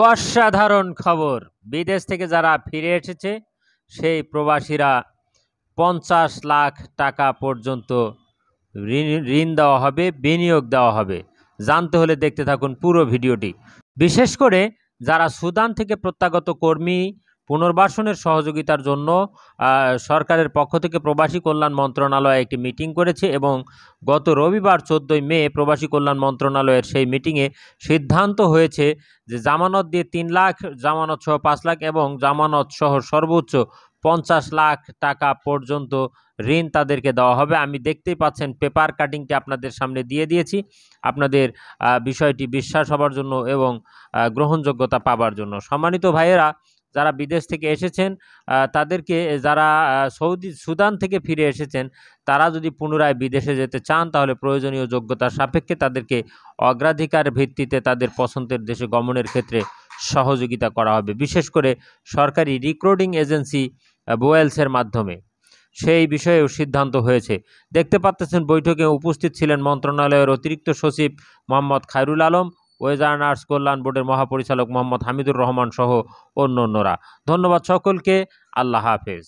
অসাধারণ খবর বিদেশ থেকে যারা ফিরে এসেছে সেই প্রবাসীরা পঞ্চাশ লাখ টাকা পর্যন্ত ঋণ দেওয়া হবে বিনিয়োগ দেওয়া হবে জানতে হলে দেখতে থাকুন পুরো ভিডিওটি বিশেষ করে যারা সুদান থেকে প্রত্যাগত কর্মী পুনর্বাসনের সহযোগিতার জন্য সরকারের পক্ষ থেকে প্রবাসী কল্যাণ মন্ত্রণালয় একটি মিটিং করেছে এবং গত রবিবার চোদ্দোই মে প্রবাসী কল্যাণ মন্ত্রণালয়ের সেই মিটিংয়ে সিদ্ধান্ত হয়েছে যে জামানত দিয়ে তিন লাখ জামানত সহ পাঁচ লাখ এবং জামানত সহ সর্বোচ্চ পঞ্চাশ লাখ টাকা পর্যন্ত ঋণ তাদেরকে দেওয়া হবে আমি দেখতেই পাচ্ছেন পেপার কাটিংটি আপনাদের সামনে দিয়ে দিয়েছি আপনাদের বিষয়টি বিশ্বাস হবার জন্য এবং গ্রহণযোগ্যতা পাবার জন্য সম্মানিত ভাইয়েরা যারা বিদেশ থেকে এসেছেন তাদেরকে যারা সৌদি সুদান থেকে ফিরে এসেছেন তারা যদি পুনরায় বিদেশে যেতে চান তাহলে প্রয়োজনীয় যোগ্যতার সাপেক্ষে তাদেরকে অগ্রাধিকার ভিত্তিতে তাদের পছন্দের দেশে গমনের ক্ষেত্রে সহযোগিতা করা হবে বিশেষ করে সরকারি রিক্রুটিং এজেন্সি বোয়েলসের মাধ্যমে সেই বিষয়েও সিদ্ধান্ত হয়েছে দেখতে পাচ্তেছেন বৈঠকে উপস্থিত ছিলেন মন্ত্রণালয়ের অতিরিক্ত সচিব মোহাম্মদ খায়রুল আলম ওয়েজার নার্স কল্যাণ বোর্ডের মহাপরিচালক মোহাম্মদ হামিদুর রহমান সহ অন্য অন্যরা ধন্যবাদ সকলকে আল্লাহ হাফেজ